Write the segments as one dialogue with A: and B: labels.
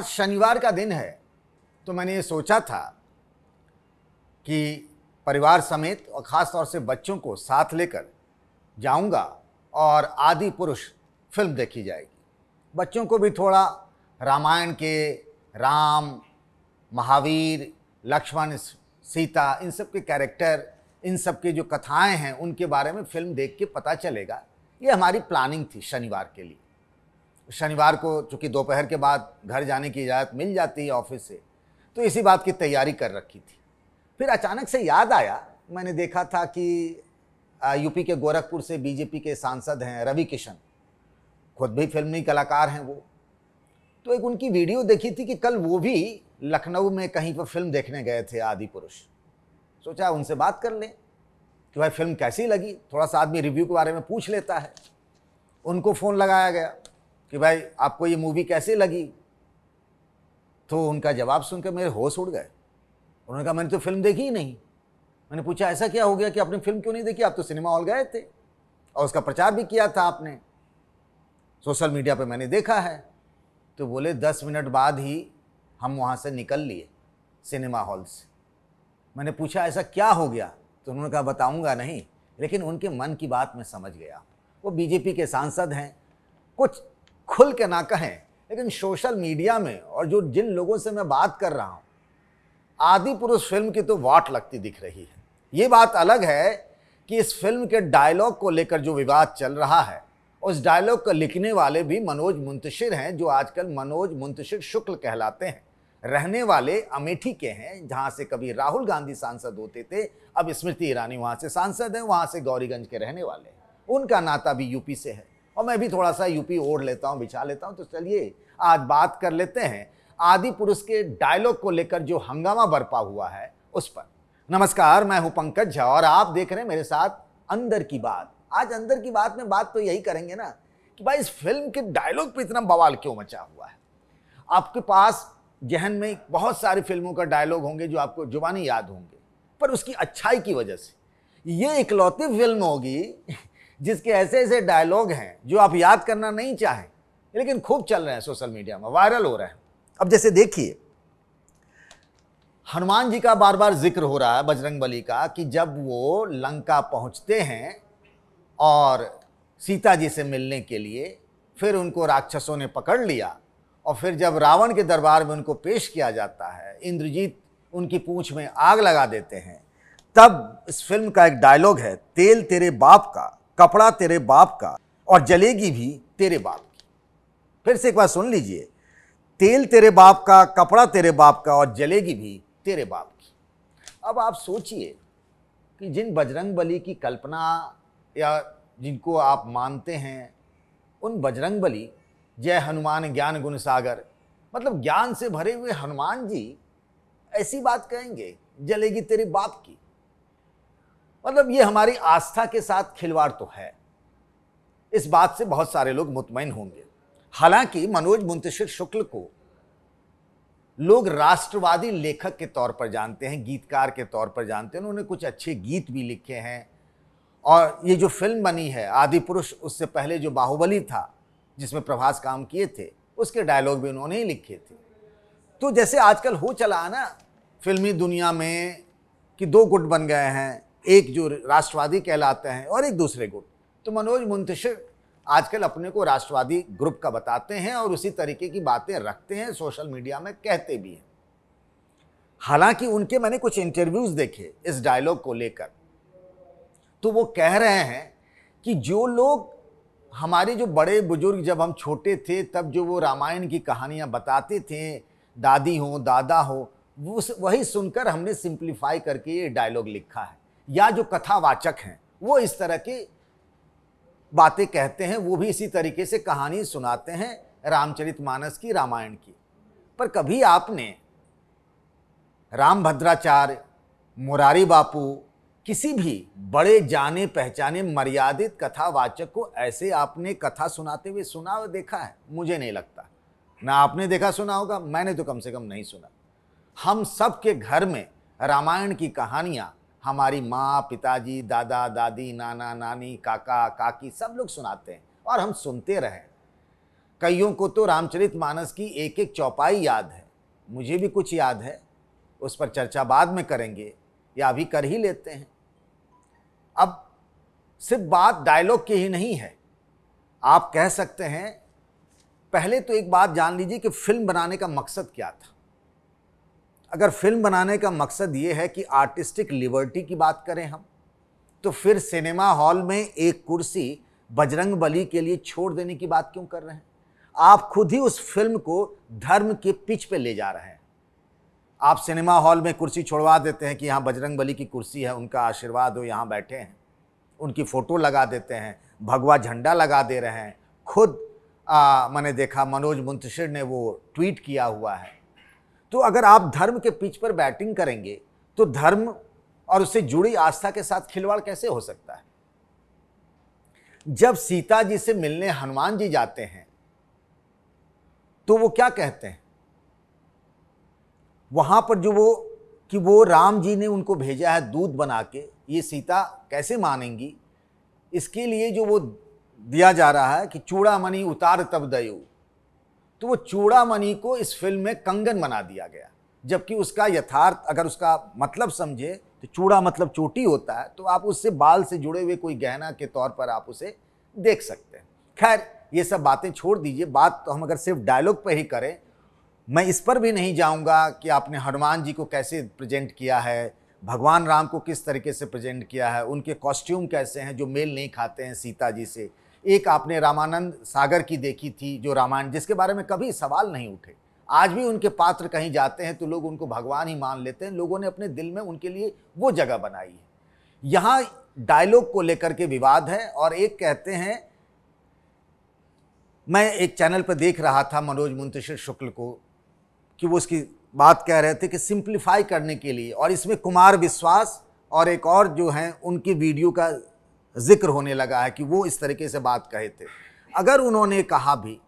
A: आज शनिवार का दिन है तो मैंने ये सोचा था कि परिवार समेत और ख़ास तौर से बच्चों को साथ लेकर जाऊंगा और आदि पुरुष फिल्म देखी जाएगी बच्चों को भी थोड़ा रामायण के राम महावीर लक्ष्मण सीता इन सब के कैरेक्टर इन सब के जो कथाएं हैं उनके बारे में फिल्म देख के पता चलेगा ये हमारी प्लानिंग थी शनिवार के लिए शनिवार को चूँकि दोपहर के बाद घर जाने की इजाज़त मिल जाती है ऑफिस से तो इसी बात की तैयारी कर रखी थी फिर अचानक से याद आया मैंने देखा था कि यूपी के गोरखपुर से बीजेपी के सांसद हैं रवि किशन खुद भी फिल्मी कलाकार हैं वो तो एक उनकी वीडियो देखी थी कि कल वो भी लखनऊ में कहीं पर फिल्म देखने गए थे आदि पुरुष सोचा उनसे बात कर लें कि भाई फिल्म कैसी लगी थोड़ा सा आदमी रिव्यू के बारे में पूछ लेता है उनको फ़ोन लगाया गया कि भाई आपको ये मूवी कैसे लगी तो उनका जवाब सुनकर मेरे होश उड़ गए उन्होंने कहा मैंने तो फिल्म देखी ही नहीं मैंने पूछा ऐसा क्या हो गया कि आपने फिल्म क्यों नहीं देखी आप तो सिनेमा हॉल गए थे और उसका प्रचार भी किया था आपने सोशल मीडिया पर मैंने देखा है तो बोले दस मिनट बाद ही हम वहाँ से निकल लिए सिनेमा हॉल से मैंने पूछा ऐसा क्या हो गया तो उन्होंने कहा बताऊंगा नहीं लेकिन उनके मन की बात मैं समझ गया वो बीजेपी के सांसद हैं कुछ खुल के ना कहें लेकिन सोशल मीडिया में और जो जिन लोगों से मैं बात कर रहा हूँ आदि पुरुष फिल्म की तो वाट लगती दिख रही है ये बात अलग है कि इस फिल्म के डायलॉग को लेकर जो विवाद चल रहा है उस डायलॉग को लिखने वाले भी मनोज मुंतशिर हैं जो आजकल मनोज मुंतशिर शुक्ल कहलाते हैं रहने वाले अमेठी के हैं जहाँ से कभी राहुल गांधी सांसद होते थे अब स्मृति ईरानी वहाँ से सांसद हैं वहाँ से गौरीगंज के रहने वाले हैं उनका नाता भी यूपी से है और मैं भी थोड़ा सा यूपी ओढ़ लेता हूँ बिछा लेता हूँ तो चलिए आज बात कर लेते हैं आदि पुरुष के डायलॉग को लेकर जो हंगामा बरपा हुआ है उस पर नमस्कार मैं हूँ पंकज झा और आप देख रहे हैं मेरे साथ अंदर की बात आज अंदर की बात में बात तो यही करेंगे ना कि भाई इस फिल्म के डायलॉग पे इतना बवाल क्यों मचा हुआ है आपके पास जहन में बहुत सारी फिल्मों का डायलॉग होंगे जो आपको जुबानी याद होंगे पर उसकी अच्छाई की वजह से ये इकलौती फिल्म होगी जिसके ऐसे ऐसे डायलॉग हैं जो आप याद करना नहीं चाहें लेकिन खूब चल रहे हैं सोशल मीडिया में वायरल हो रहे हैं अब जैसे देखिए हनुमान जी का बार बार जिक्र हो रहा है बजरंग बली का कि जब वो लंका पहुंचते हैं और सीता जी से मिलने के लिए फिर उनको राक्षसों ने पकड़ लिया और फिर जब रावण के दरबार में उनको पेश किया जाता है इंद्रजीत उनकी पूँछ में आग लगा देते हैं तब इस फिल्म का एक डायलॉग है तेल तेरे बाप का कपड़ा तेरे बाप का और जलेगी भी तेरे बाप की फिर से एक बार सुन लीजिए तेल तेरे बाप का कपड़ा तेरे बाप का और जलेगी भी तेरे बाप की अब आप सोचिए कि जिन बजरंग बली की कल्पना या जिनको आप मानते हैं उन बजरंग बली जय हनुमान ज्ञान गुण सागर मतलब ज्ञान से भरे हुए हनुमान जी ऐसी बात कहेंगे जलेगी तेरे बाप की मतलब ये हमारी आस्था के साथ खिलवाड़ तो है इस बात से बहुत सारे लोग मुतमिन होंगे हालांकि मनोज मुंतशिर शुक्ल को लोग राष्ट्रवादी लेखक के तौर पर जानते हैं गीतकार के तौर पर जानते हैं उन्होंने कुछ अच्छे गीत भी लिखे हैं और ये जो फिल्म बनी है आदि पुरुष उससे पहले जो बाहुबली था जिसमें प्रभास काम किए थे उसके डायलॉग भी उन्होंने ही लिखे थे तो जैसे आजकल हो चला ना फिल्मी दुनिया में कि दो गुट बन गए हैं एक जो राष्ट्रवादी कहलाते हैं और एक दूसरे ग्रुप तो मनोज मुंतशिर आजकल अपने को राष्ट्रवादी ग्रुप का बताते हैं और उसी तरीके की बातें रखते हैं सोशल मीडिया में कहते भी हैं हालांकि उनके मैंने कुछ इंटरव्यूज़ देखे इस डायलॉग को लेकर तो वो कह रहे हैं कि जो लोग हमारे जो बड़े बुजुर्ग जब हम छोटे थे तब जो वो रामायण की कहानियाँ बताते थे दादी हो दादा हो वो वही सुनकर हमने सिंप्लीफाई करके ये डायलॉग लिखा है या जो कथावाचक हैं वो इस तरह की बातें कहते हैं वो भी इसी तरीके से कहानी सुनाते हैं रामचरित मानस की रामायण की पर कभी आपने राम भद्राचार्य मुरारी बापू किसी भी बड़े जाने पहचाने मर्यादित कथावाचक को ऐसे आपने कथा सुनाते हुए सुना और देखा है मुझे नहीं लगता ना आपने देखा सुना होगा मैंने तो कम से कम नहीं सुना हम सब के घर में रामायण की कहानियाँ हमारी माँ पिताजी दादा दादी नाना नानी काका काकी सब लोग सुनाते हैं और हम सुनते रहें कईयों को तो रामचरित मानस की एक एक चौपाई याद है मुझे भी कुछ याद है उस पर चर्चा बाद में करेंगे या अभी कर ही लेते हैं अब सिर्फ बात डायलॉग की ही नहीं है आप कह सकते हैं पहले तो एक बात जान लीजिए कि फिल्म बनाने का मकसद क्या था अगर फिल्म बनाने का मकसद ये है कि आर्टिस्टिक लिबर्टी की बात करें हम तो फिर सिनेमा हॉल में एक कुर्सी बजरंग बली के लिए छोड़ देने की बात क्यों कर रहे हैं आप खुद ही उस फिल्म को धर्म के पिच पे ले जा रहे हैं आप सिनेमा हॉल में कुर्सी छोड़वा देते हैं कि यहाँ बजरंग बली की कुर्सी है उनका आशीर्वाद हो यहाँ बैठे हैं उनकी फ़ोटो लगा देते हैं भगवा झंडा लगा दे रहे हैं खुद मैंने देखा मनोज मुंतशिर ने वो ट्वीट किया हुआ है तो अगर आप धर्म के पिच पर बैटिंग करेंगे तो धर्म और उससे जुड़ी आस्था के साथ खिलवाड़ कैसे हो सकता है जब सीता जी से मिलने हनुमान जी जाते हैं तो वो क्या कहते हैं वहां पर जो वो कि वो राम जी ने उनको भेजा है दूध बना के ये सीता कैसे मानेंगी इसके लिए जो वो दिया जा रहा है कि चूड़ा मनी उतार तब दयू तो वो चूड़ामणि को इस फिल्म में कंगन बना दिया गया जबकि उसका यथार्थ अगर उसका मतलब समझे तो चूड़ा मतलब चोटी होता है तो आप उससे बाल से जुड़े हुए कोई गहना के तौर पर आप उसे देख सकते हैं खैर ये सब बातें छोड़ दीजिए बात तो हम अगर सिर्फ डायलॉग पर ही करें मैं इस पर भी नहीं जाऊंगा कि आपने हनुमान जी को कैसे प्रेजेंट किया है भगवान राम को किस तरीके से प्रेजेंट किया है उनके कॉस्ट्यूम कैसे हैं जो मेल नहीं खाते हैं सीता जी से एक आपने रामानंद सागर की देखी थी जो रामायण जिसके बारे में कभी सवाल नहीं उठे आज भी उनके पात्र कहीं जाते हैं तो लोग उनको भगवान ही मान लेते हैं लोगों ने अपने दिल में उनके लिए वो जगह बनाई है यहाँ डायलॉग को लेकर के विवाद है और एक कहते हैं मैं एक चैनल पर देख रहा था मनोज मुंतशिर शुक्ल को कि वो उसकी बात कह रहे थे कि सिंप्लीफाई करने के लिए और इसमें कुमार विश्वास और एक और जो हैं उनकी वीडियो का जिक्र होने लगा है कि वो इस तरीके से बात कहे थे अगर उन्होंने कहा भी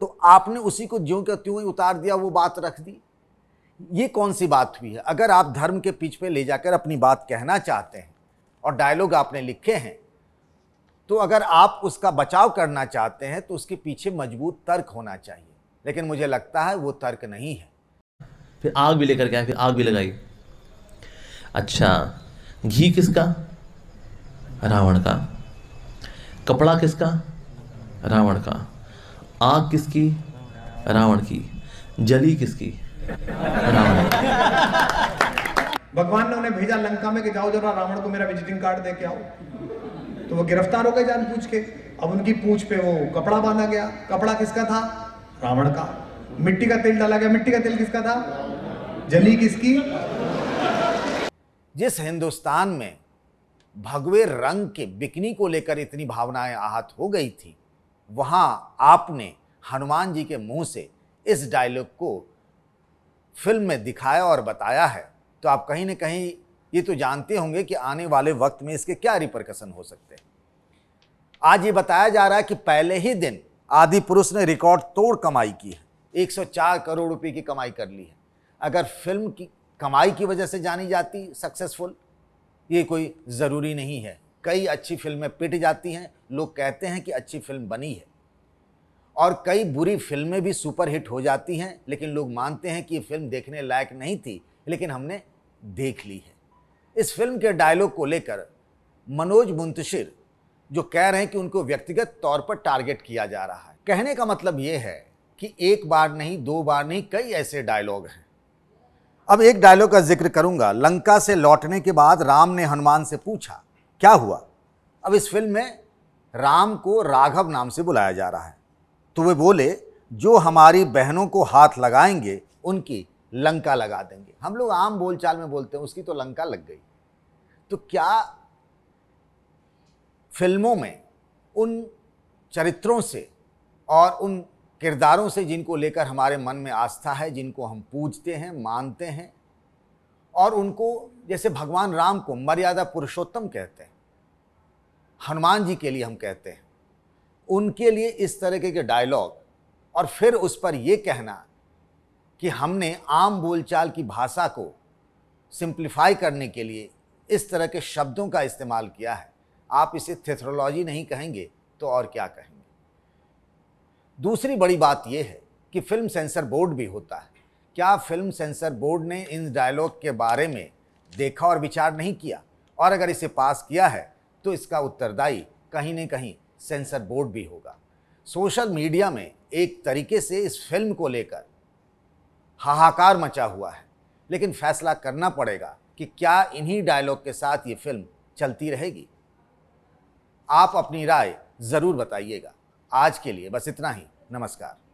A: तो आपने उसी को ज्यों का त्यों ही उतार दिया वो बात रख दी ये कौन सी बात हुई है अगर आप धर्म के पीछ पे ले जाकर अपनी बात कहना चाहते हैं और डायलॉग आपने लिखे हैं तो अगर आप उसका बचाव करना चाहते हैं तो उसके पीछे मजबूत तर्क होना चाहिए लेकिन मुझे लगता है वो तर्क नहीं है फिर आग भी लेकर के फिर आग भी लगाई अच्छा घी किसका रावण का कपड़ा किसका रावण का आग किसकी रावण की जली किसकी रावण भगवान ने उन्हें भेजा लंका में कि जाओ जरा रावण को मेरा विजिटिंग कार्ड दे के आओ तो वो गिरफ्तार हो गए जान पूछ के अब उनकी पूछ पे वो कपड़ा बांधा गया कपड़ा किसका था रावण का मिट्टी का तेल डाला गया मिट्टी का तेल किसका था जली किसकी जिस हिंदुस्तान में भगवे रंग के बिकनी को लेकर इतनी भावनाएं आहत हो गई थी वहाँ आपने हनुमान जी के मुंह से इस डायलॉग को फिल्म में दिखाया और बताया है तो आप कहीं ना कहीं ये तो जानते होंगे कि आने वाले वक्त में इसके क्या रिप्रकसन हो सकते हैं आज ये बताया जा रहा है कि पहले ही दिन आदि पुरुष ने रिकॉर्ड तोड़ कमाई की है 104 करोड़ रुपए की कमाई कर ली है अगर फिल्म की कमाई की वजह से जानी जाती सक्सेसफुल ये कोई ज़रूरी नहीं है कई अच्छी फिल्में पिट जाती हैं लोग कहते हैं कि अच्छी फिल्म बनी है और कई बुरी फिल्में भी सुपरहिट हो जाती हैं लेकिन लोग मानते हैं कि ये फिल्म देखने लायक नहीं थी लेकिन हमने देख ली है इस फिल्म के डायलॉग को लेकर मनोज मुंतशिर जो कह रहे हैं कि उनको व्यक्तिगत तौर पर टारगेट किया जा रहा है कहने का मतलब ये है कि एक बार नहीं दो बार नहीं कई ऐसे डायलॉग हैं अब एक डायलॉग का जिक्र करूंगा लंका से लौटने के बाद राम ने हनुमान से पूछा क्या हुआ अब इस फिल्म में राम को राघव नाम से बुलाया जा रहा है तो वे बोले जो हमारी बहनों को हाथ लगाएंगे उनकी लंका लगा देंगे हम लोग आम बोलचाल में बोलते हैं उसकी तो लंका लग गई तो क्या फिल्मों में उन चरित्रों से और उन किरदारों से जिनको लेकर हमारे मन में आस्था है जिनको हम पूजते हैं मानते हैं और उनको जैसे भगवान राम को मर्यादा पुरुषोत्तम कहते हैं हनुमान जी के लिए हम कहते हैं उनके लिए इस तरह के डायलॉग और फिर उस पर ये कहना कि हमने आम बोलचाल की भाषा को सिंप्लीफाई करने के लिए इस तरह के शब्दों का इस्तेमाल किया है आप इसे थेथ्रोलॉजी नहीं कहेंगे तो और क्या कहें दूसरी बड़ी बात यह है कि फिल्म सेंसर बोर्ड भी होता है क्या फिल्म सेंसर बोर्ड ने इन डायलॉग के बारे में देखा और विचार नहीं किया और अगर इसे पास किया है तो इसका उत्तरदायी कहीं न कहीं सेंसर बोर्ड भी होगा सोशल मीडिया में एक तरीके से इस फिल्म को लेकर हाहाकार मचा हुआ है लेकिन फैसला करना पड़ेगा कि क्या इन्हीं डायलॉग के साथ ये फिल्म चलती रहेगी आप अपनी राय ज़रूर बताइएगा आज के लिए बस इतना ही नमस्कार